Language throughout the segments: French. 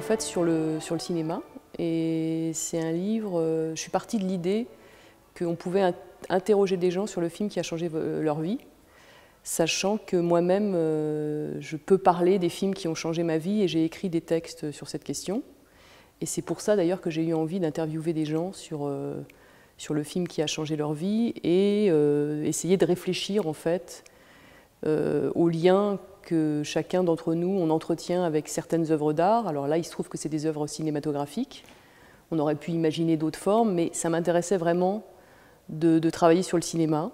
fait sur le, cinéma et c'est un livre, euh, je suis partie de l'idée qu'on pouvait interroger des gens sur le film qui a changé euh, leur vie, sachant que moi-même euh, je peux parler des films qui ont changé ma vie et j'ai écrit des textes sur cette question. Et c'est pour ça d'ailleurs que j'ai eu envie d'interviewer des gens sur, sur le film qui a changé leur vie et essayer de réfléchir en fait aux liens que chacun d'entre nous, on entretient avec certaines œuvres d'art. Alors là, il se trouve que c'est des œuvres cinématographiques. On aurait pu imaginer d'autres formes, mais ça m'intéressait vraiment de, travailler sur le cinéma.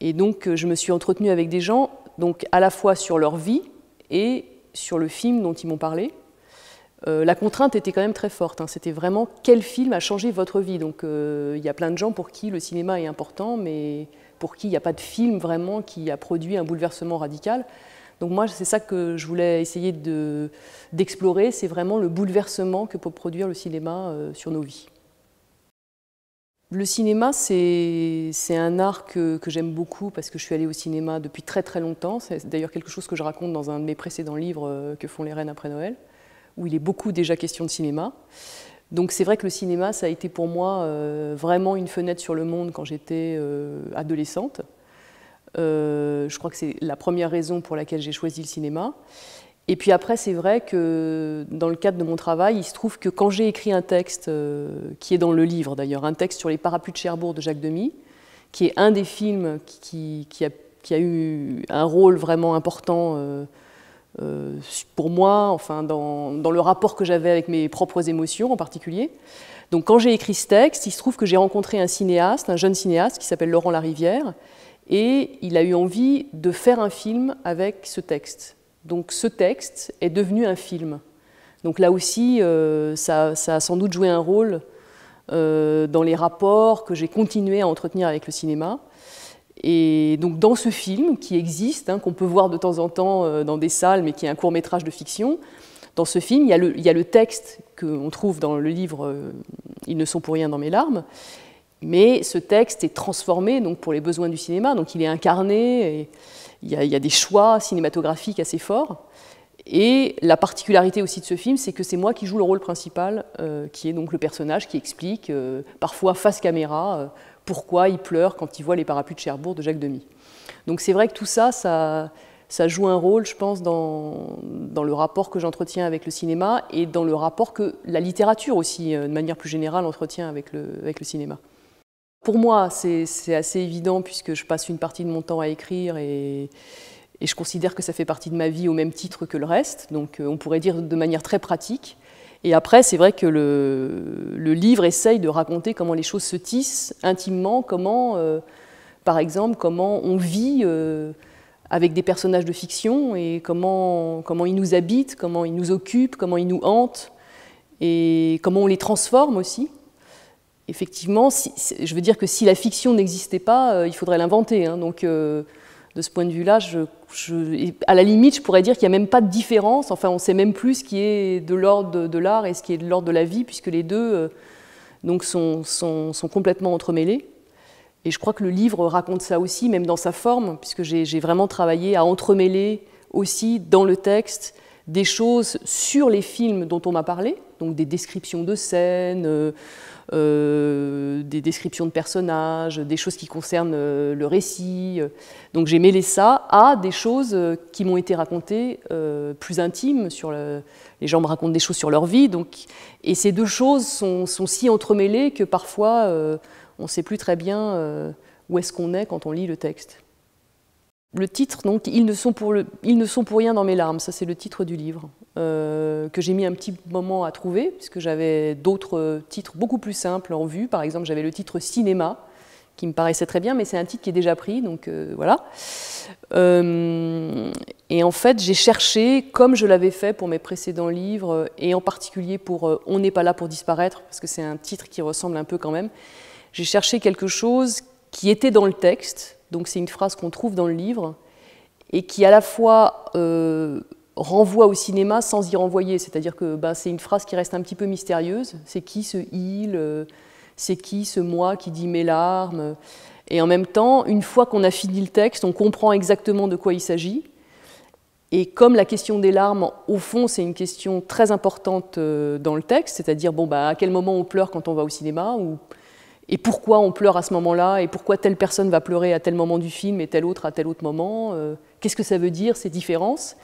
Et donc, euh, je me suis entretenue avec des gens, donc à la fois sur leur vie et sur le film dont ils m'ont parlé. Euh, la contrainte était quand même très forte. Hein. C'était vraiment quel film a changé votre vie. Donc, euh, il y a plein de gens pour qui le cinéma est important, mais pour qui il n'y a pas de film vraiment qui a produit un bouleversement radical. Donc moi, c'est ça que je voulais essayer d'explorer, c'est vraiment le bouleversement que peut produire le cinéma euh, sur nos vies. Le cinéma, c'est un art que, que j'aime beaucoup parce que je suis allée au cinéma depuis très très longtemps. C'est d'ailleurs quelque chose que je raconte dans un de mes précédents livres euh, que font les reines après Noël, où il est beaucoup déjà question de cinéma. Donc c'est vrai que le cinéma, ça a été pour moi euh, vraiment une fenêtre sur le monde quand j'étais euh, adolescente. Euh, je crois que c'est la première raison pour laquelle j'ai choisi le cinéma. Et puis après, c'est vrai que dans le cadre de mon travail, il se trouve que quand j'ai écrit un texte, qui est dans le livre d'ailleurs, un texte sur les parapluies de Cherbourg de Jacques Demy, qui est un des films qui, qui, a, qui a, eu un rôle vraiment important euh, pour moi, enfin dans, dans le rapport que j'avais avec mes propres émotions en particulier. Donc quand j'ai écrit ce texte, il se trouve que j'ai rencontré un cinéaste, un jeune cinéaste qui s'appelle Laurent Larivière, et il a eu envie de faire un film avec ce texte. Donc ce texte est devenu un film. Donc là aussi, euh, ça, ça, a sans doute joué un rôle euh, dans les rapports que j'ai continué à entretenir avec le cinéma. Et donc dans ce film, qui existe, hein, qu'on peut voir de temps en temps euh, dans des salles, mais qui est un court métrage de fiction, dans ce film, il y a le, texte qu'on trouve dans le livre euh, Ils ne sont pour rien dans mes larmes, mais ce texte est transformé donc, pour les besoins du cinéma, donc il est incarné, et il y a des choix cinématographiques assez forts. Et la particularité aussi de ce film, c'est que c'est moi qui joue le rôle principal, euh, qui est donc le personnage qui explique, euh, parfois face caméra, euh, pourquoi il pleure quand il voit les parapluies de Cherbourg de Jacques Demy. Donc c'est vrai que tout ça, ça, joue un rôle, je pense, dans, le rapport que j'entretiens avec le cinéma et dans le rapport que la littérature aussi, de manière plus générale, entretient avec le, avec le cinéma. Pour moi, c'est assez évident puisque je passe une partie de mon temps à écrire et et je considère que ça fait partie de ma vie au même titre que le reste, donc euh, on pourrait dire de manière très pratique. Et après, c'est vrai que le, livre essaye de raconter comment les choses se tissent intimement, comment, euh, par exemple, comment on vit euh, avec des personnages de fiction et comment, comment ils nous habitent, comment ils nous occupent, comment ils nous hantent et comment on les transforme aussi. Effectivement, je veux dire que si la fiction n'existait pas, il faudrait l'inventer. Hein. donc de ce point de vue-là, à la limite, je pourrais dire qu'il n'y a même pas de différence. Enfin, on ne sait même plus ce qui est de l'ordre de l'art et ce qui est de l'ordre de la vie, puisque les deux euh, sont, complètement entremêlés. Et je crois que le livre raconte ça aussi, même dans sa forme, puisque j'ai vraiment travaillé à entremêler aussi dans le texte des choses sur les films dont on m'a parlé, donc des descriptions de scènes, euh, euh, des descriptions de personnages, des choses qui concernent euh, le récit. Donc j'ai mêlé ça à des choses qui m'ont été racontées plus intimes. Sur Les gens me racontent des choses sur leur vie. Donc... Et ces deux choses sont, si entremêlées que parfois on ne sait plus très bien où est-ce qu'on est quand on lit le texte. Le titre, donc, ils ne, sont pour ils ne sont pour rien dans mes larmes, ça c'est le titre du livre, euh, que j'ai mis un petit moment à trouver, puisque j'avais d'autres titres beaucoup plus simples en vue. Par exemple, j'avais le titre Cinéma, qui me paraissait très bien, mais c'est un titre qui est déjà pris, donc euh, voilà. Euh, et en fait, j'ai cherché, comme je l'avais fait pour mes précédents livres, et en particulier pour On n'est pas là pour disparaître, parce que c'est un titre qui ressemble un peu quand même, j'ai cherché quelque chose qui était dans le texte, donc c'est une phrase qu'on trouve dans le livre, et qui à la fois euh, renvoie au cinéma sans y renvoyer, c'est-à-dire que bah, c'est une phrase qui reste un petit peu mystérieuse, c'est qui ce il, euh, c'est qui ce moi qui dit mes larmes, et en même temps, une fois qu'on a fini le texte, on comprend exactement de quoi il s'agit, et comme la question des larmes, au fond, c'est une question très importante euh, dans le texte, c'est-à-dire bon, bah, à quel moment on pleure quand on va au cinéma, ou et pourquoi on pleure à ce moment-là, et pourquoi telle personne va pleurer à tel moment du film et tel autre à tel autre moment, euh, qu'est-ce que ça veut dire ces différences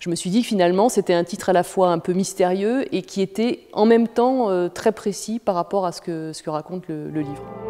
Je me suis dit finalement c'était un titre à la fois un peu mystérieux et qui était en même temps euh, très précis par rapport à ce que, raconte le livre.